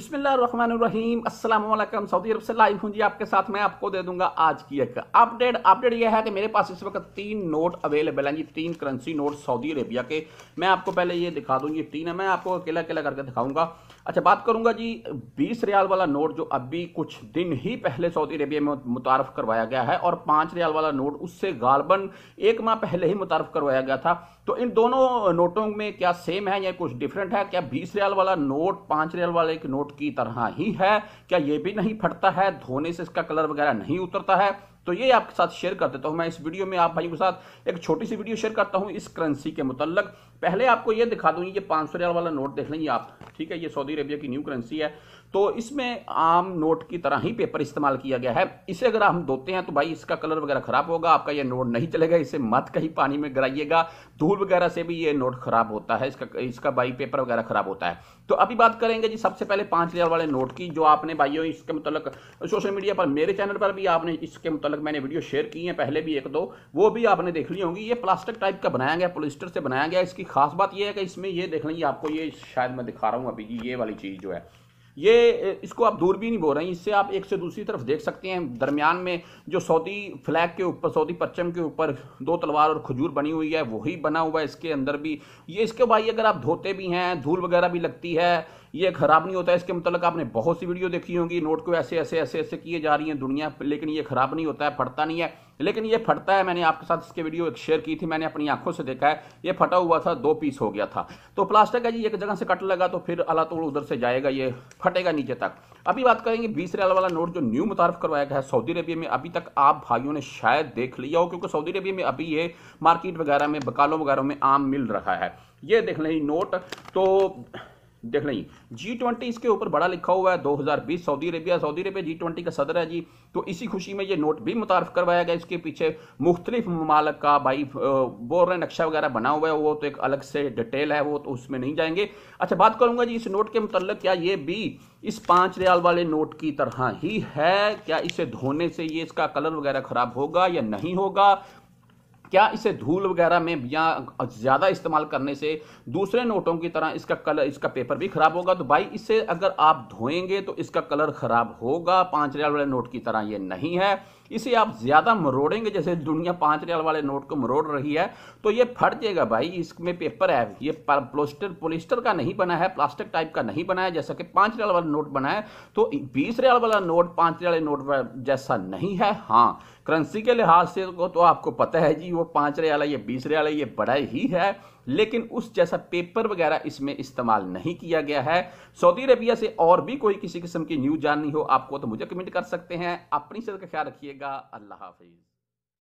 बिस्मिल्लाम Aslam Saudi अरब से live हूँ जी आपके साथ मैं आपको दे दूंगा आज की एक अपडेट अपडेट यह है कि मेरे पास इस वक्त तीन नोट अवेलेबल हैं जी तीन करेंसी नोट सऊदी अरेबिया के मैं आपको पहले ये दिखा दूँ ये तीन है मैं आपको अकेला अकेला करके दिखाऊंगा अच्छा बात करूंगा जी बीस रियाल वाला नोट जो अभी कुछ दिन ही पहले सऊदी अरेबिया में मुतारफ करवाया गया है और पांच रियाल वाला नोट उससे गालबन एक माह पहले ही मुतारफ करवाया गया था तो इन दोनों नोटों में क्या सेम है या कुछ डिफरेंट है क्या बीस रियाल वाला नोट पांच रियाल वाले एक नोट की तरह ही है क्या ये भी नहीं फटता है धोने से इसका कलर वगैरह नहीं उतरता है तो ये आपके साथ शेयर कर देता हूँ मैं इस वीडियो में आप भाइयों के साथ एक छोटी सी वीडियो शेयर करता हूँ इस करेंसी के मुतलक पहले आपको ये दिखा दूँ ये पाँच सौ वाला नोट देख लेंगे आप ठीक है ये सऊदी अरेबिया की न्यू करेंसी है तो इसमें आम नोट की तरह ही पेपर इस्तेमाल किया गया है इसे अगर हम धोते हैं तो भाई इसका कलर वगैरह खराब होगा आपका ये नोट नहीं चलेगा इसे मत कहीं पानी में गिराइएगा धूल वगैरह से भी ये नोट खराब होता है इसका इसका भाई पेपर वगैरह खराब होता है तो अभी बात करेंगे जी सबसे पहले पांच हजार वाले नोट की जो आपने भाइयों इसके मतलब सोशल मीडिया पर मेरे चैनल पर भी आपने इसके मतलब मैंने वीडियो शेयर की है पहले भी एक दो वो भी आपने देख ली होंगी ये प्लास्टिक टाइप का बनाया गया पोलिस्टर से बनाया गया इसकी खास बात यह है कि इसमें यह देख लेंगे आपको ये शायद मैं दिखा रहा हूँ अभी ये वाली चीज़ जो है ये इसको आप दूर भी नहीं बोल रहे हैं इससे आप एक से दूसरी तरफ देख सकते हैं दरमियान में जो सऊदी फ्लैग के ऊपर सऊदी पश्चिम के ऊपर दो तलवार और खजूर बनी हुई है वही बना हुआ है इसके अंदर भी ये इसके भाई अगर आप धोते भी हैं धूल वगैरह भी लगती है ये खराब नहीं होता है इसके मतलब आपने बहुत सी वीडियो देखी होगी नोट को ऐसे ऐसे ऐसे ऐसे किए जा रही हैं दुनिया लेकिन ये खराब नहीं होता है फटता नहीं है लेकिन ये फटता है मैंने आपके साथ इसके वीडियो एक शेयर की थी मैंने अपनी आंखों से देखा है ये फटा हुआ था दो पीस हो गया था तो प्लास्टिक है जी एक जगह से कट लगा तो फिर अला तोड़ उधर से जाएगा ये फटेगा नीचे तक अभी बात करेंगे बीस रियाल वाला नोट जो न्यू मुतारफ करवाया गया है सऊदी अरबिया में अभी तक आप भाइयों ने शायद देख लिया हो क्योंकि सऊदी अरबिया में अभी ये मार्केट वगैरह में बकालों वगैरह में आम मिल रहा है ये देख लें नोट तो देख लें जी ट्वेंटी इसके ऊपर बड़ा लिखा हुआ है 2020 Saudi Arabia Saudi Arabia G twenty का सदर है जी तो इसी खुशी में ये नोट भी मुतारफ़ करवाया गया इसके पीछे मुख्तलिफ ममालक का भाई बोर नक्शा वगैरह बना हुआ है वो तो एक अलग से डिटेल है वो तो उसमें नहीं जाएंगे अच्छा बात करूंगा जी इस नोट के मतलब क्या ये भी इस पांच रियाल वाले नोट की तरह ही है क्या इसे धोने से ये इसका कलर वगैरह ख़राब होगा या नहीं होगा क्या इसे धूल वगैरह में या ज़्यादा इस्तेमाल करने से दूसरे नोटों की तरह इसका कलर इसका पेपर भी ख़राब होगा तो भाई इसे अगर आप धोएंगे तो इसका कलर ख़राब होगा पाँच रियाल वाले नोट की तरह ये नहीं है इसे आप ज़्यादा मरोड़ेंगे जैसे दुनिया पांच रियाल वाले नोट को मरोड़ रही है तो ये फट जाएगा भाई इसमें पेपर है ये प्लोस्टर पोलिस्टर का नहीं बना है प्लास्टिक टाइप का नहीं बना है जैसा कि पांच रियाल वाला नोट बना है तो बीस रियाल वाला नोट पांच रियाल नोट जैसा नहीं है हाँ करंसी के लिहाज से को तो आपको पता है जी वो पांच रियाल ये बीस रियाल ये बड़ा ही है लेकिन उस जैसा पेपर वगैरह इसमें इस्तेमाल नहीं किया गया है सऊदी अरबिया से और भी कोई किसी किस्म की न्यूज जाननी हो आपको तो मुझे कमेंट कर सकते हैं अपनी सेहत का ख्याल रखिएगा करेगा अल्लाह हाफिज़